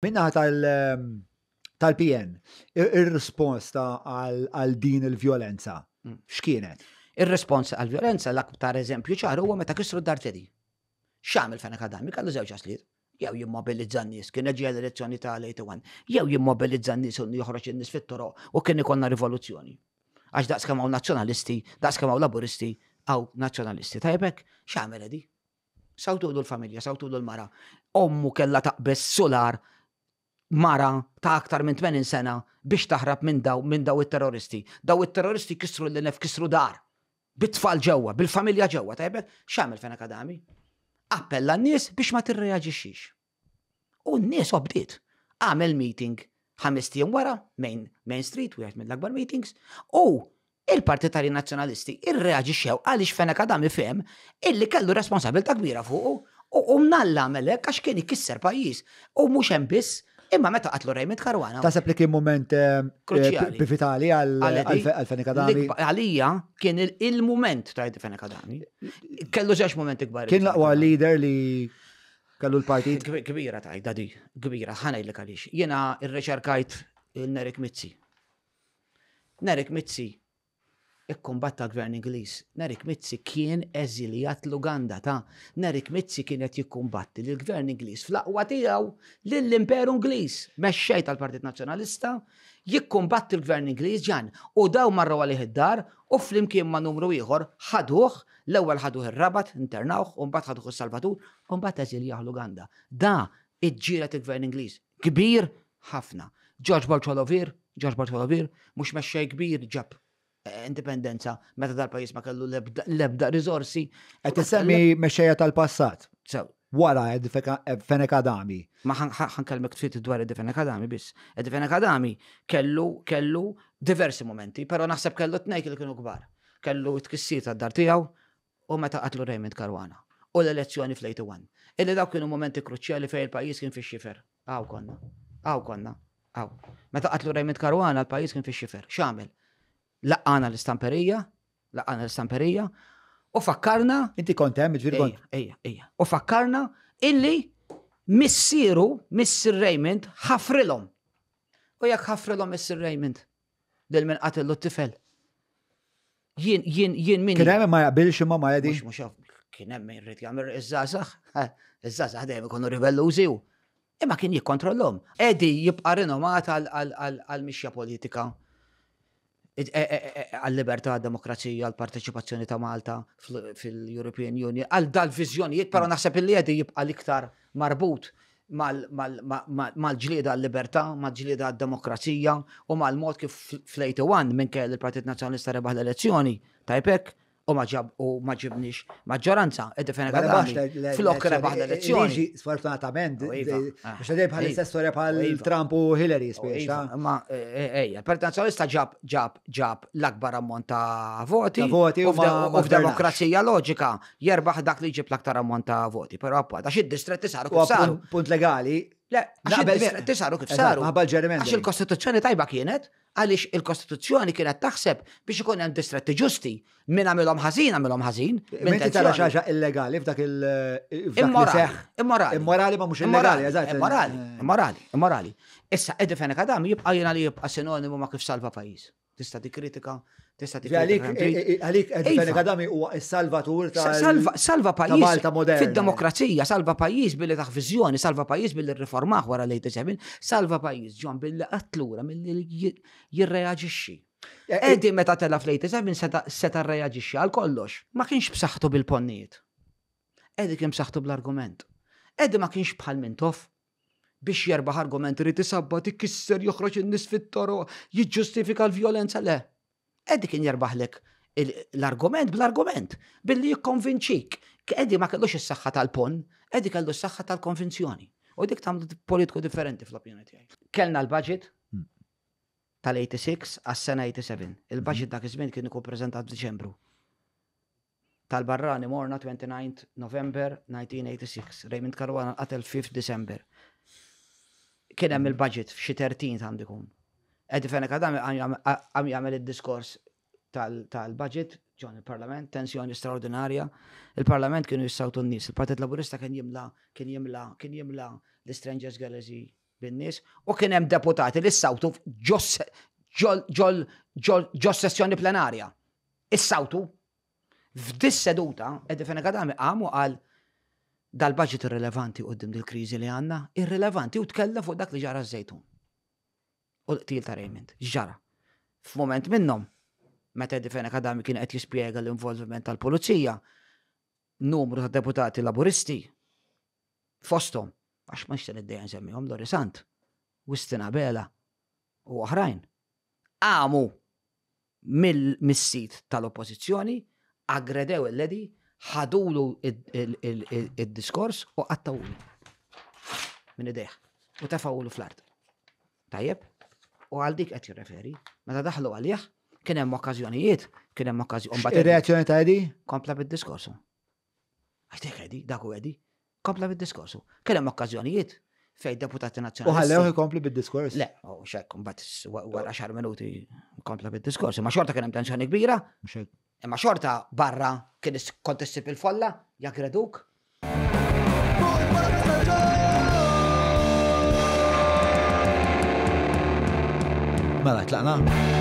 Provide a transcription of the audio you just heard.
Minna ehm, tal-PN, il-respons għal din il-violenza, mm. xkienet? Il-respons għal-violenza l-aktar eżempju ċaru huwa meta kisru d-darteri. Xamil fena mi kallu zewġ għaslir. Jew jimmobilizza n-nis, kien ġi l-elezzjoni ta' l-81, jew jimmobilizzan n-nis joħroġ in nis fit-toro u kien ikonna rivoluzzjoni. Għax daqs kamaw nazjonalisti, daqs kamaw laburisti, għaw nazjonalisti. Tajbek, X'għamel edi? Sawtu l-familja, sawtu l-mara. Ommu kella taqbess solar mara ta' aktar minn 80 sena biex taħrab minn daw minn daw it-terroristi. Daw it-terroristi kisru l-nef kisru dar. Bit-tfal ġewwa, bil-familja ġewwa, tajbek, x'għamel fejn akadami? Appella n-nies biex ma tirreagixxix. U n-nies obdiet. Għamel meeting ħames tiegħu wara, main, main street, wieħed mill akbar meetings, u il-partitari nazzjonalisti irreagixxew għaliex fejn akadami fem illi kellu responsabilta kbira fuq u mnalla hekk għax kien ikisser pajjiż u mhux hemm biss Imma meta qatlu Raymond Karwana. Tasab li kien moment eh, eh, pivitali għal fenikadani Għalija kien il-moment ta' Feni fenikadani Kellu ġax moment ikbar. Kien laqwa leader li kellu l-partit. Kbira ta' id-dadi, kbira, ħana il-kalix. Jena il reċerkajt il-Nerik Mizzi. Nerik Mizzi ikkombatta gvern Ingliż. Nerik Mizzi kien eżiljat l-Uganda ta' Nerik Mizzi kienet jikkumbatti l gvern Ingliż fl-aqwa tiegħu lill-Imperu Ingliż. Mexxej tal-Partit Nazzjonalista jikkumbatti l-gvern Ingliż ġan u daw marru għalih id-dar u flimkien ma' numru ieħor ħaduh l-ewwel ħaduh ir-Rabat internawh u mbagħad ħaduh is-Salvatur u mbagħad eżiljaħ l-Uganda. Da iġġiela il-gvern Ingliż kbir ħafna. George Bolcholovir, George Bolcholovir, mux meċċej kbir ġab Eh, indipendenza meta tal-pajis ma kellu lebda rizorsi. Qed semmi meċeja tal-passat. Wara ed-fene kadami. Ma ħankelmek tfit dwar kadami bis. biss. fene kadami kellu kellu diversi momenti, però naħseb kellu t-nejk li kienu kbar. Kellu t kissiet tad-dar tiegħu u meta qatlu Raymond Karwana u l-elezzjoni fl-81. Illi daw kienu momenti kruċjali fejn il-pajjiż kien fix-xifer. Għaw konna. Għaw konna. Għaw. Meta qatlu Raymond Karwana l-pajjiż kien fix-xifer. X'għamel? laqana l-istamperija, laqana l-istamperija, u fakkarna. Inti kont hemm ġviri kont. Ejja, ejja. U fakkarna illi missiru, Missir Raymond, ħafrilom. U jekk ħafrilom Missir Raymond, del minn qatillu t-tifel. Jien, jien, jien min. Kien ma jaqbilx imma ma jgħadi. Mhux mhux kien hemm iż-żasax, iż-żasax dejjem ikunu ribellużi u. Imma kien jikkontrollhom. Edi jibqa' rinomat għal mixja politika. E, e, e, għal-libertà, demokrazija, għal-parteċipazzjoni ta' Malta fil-European Union, għal dal-vizjonijiet, pero mm. naħseb li għedi jibqa l-iktar marbut mal-ġlieda għal-libertà, mal-ġlieda għal-demokrazija u mal-mod kif fl-81 minn kell il-Partit Nazjonalista rebaħ l-elezzjoni, tajpek, u ma ġab u ma maġġoranza ed fejn għadda flok rebaħ l-elezzjoni. Sfortunatament, ah, biex għadib bħal istess storja bħal Trump u Hillary spiex. Ah. Ma e, e, ejja, il-Partit ġab ġab ġab l-akbar ammont ta' voti. Voti u f'demokrazija loġika jerbaħ dak li ġib l-aktar ammont ta' voti, però appoġġ għax id-distretti saru kif saru. Punt legali. Le, għax id-distretti saru kif saru. Għax il-Kostituzzjoni tajba kienet għaliex il-Kostituzzjoni kienet taħseb biex ikun hemm distretti ġusti minn għamilhom ħażin għamilhom ħażin. Menti tara xi ħaġa illegali f'dak il Immorali. Immorali ma mhux illegali, eżatt. Immorali, eh. immorali, immorali. Issa qed Feneka kadam jibqa' jiena li jibqa' sinonimu ma' kif salva pajjiż tista' tikkritika, tista' tikkritika. Eh, eh, eh, għalik Benny iva. Kadami huwa s-salvatur ta' salva pajis fid-demokrazija, salva pajjiż billi taħ viżjoni, salva pajjiż billi rriformaħ wara lejt isebin, salva pajjiż ġon billi qattlura milli jirreaġixxi. Edi meta tella flejt isebin seta' rreaġixxi għal kollox. Ma kienx b'saħħtu bil-ponnijiet. Edi kien bsaħtu bl-argument. Edi ma kienx bħal mintof biex jerbaħ argument irid isabba tikisser joħroġ in nis fit-toro jiġġustifika l-vjolenza le. Eddi kien jerbaħlek l-argument bl-argument billi jikkonvinċik. Eddi ma kellux is-saħħa tal-pon, eddi kellu s-saħħa tal-konvinzjoni. U dik tagħmlu politiku differenti fl-opinjoni tiegħi. Kellna l-budget hmm. tal-86 għas-sena 87. Il-budget dak iż-żmien kien ikun preżentat f'Diċembru tal-barrani morna 29 November 1986, Raymond Caruana qatel 5 December kien hemm il-budget f'xi tertin għandikum. Edi fejn għadam għam jagħmel id-diskors tal-budget ġon il-parlament, tensjoni straordinarja. Il-parlament kienu jissawtu n-nis, il-Partit Laburista kien jimla, kien jimla, kien jimla l-Strangers Gallery bin-nis, u kien hemm deputati li sawtu ġo sessjoni plenarja. Is-sawtu. f'dis seduta, edi fejn għadam għamu għal dal-budget irrelevanti qoddim dil-kriżi li għanna, irrelevanti u tkella fuq dak li ġara z-zejtun. U l-qtil ta' Rejment: ġara. F'moment minnom, meta Difen Akadami kien għet jispjega l-involviment tal-Pulizija, numru ta' deputati laburisti fostom, għax ma nixten id-dejja nsemmihom Lorisant, Wistina Bela u oħrajn. Għamu mill-missit tal-oppozizjoni, aggredew il-ledi ħadulu il-diskors u għattawulu minn ideħ u tafawulu fl-art. Tajjeb? U għal dik qed jirreferi, meta daħlu għalih, kien hemm okkażjonijiet, kien hemm okkażjoni. Ir-reazzjoni ta' edi? Kompla bid-diskorsu. Għajtek edi, dak edi, kompla bid-diskorsu. Kien hemm okkażjonijiet fej deputati nazzjonali. U ħallew ikompli bid-diskors? Le, u xek, mbagħad wara xar minuti kompla bid-diskorsu, ma xorta kien hemm tensjoni kbira. Imma xorta barra kien kont issib il-folla, jak reduk? Mela, tlaqna.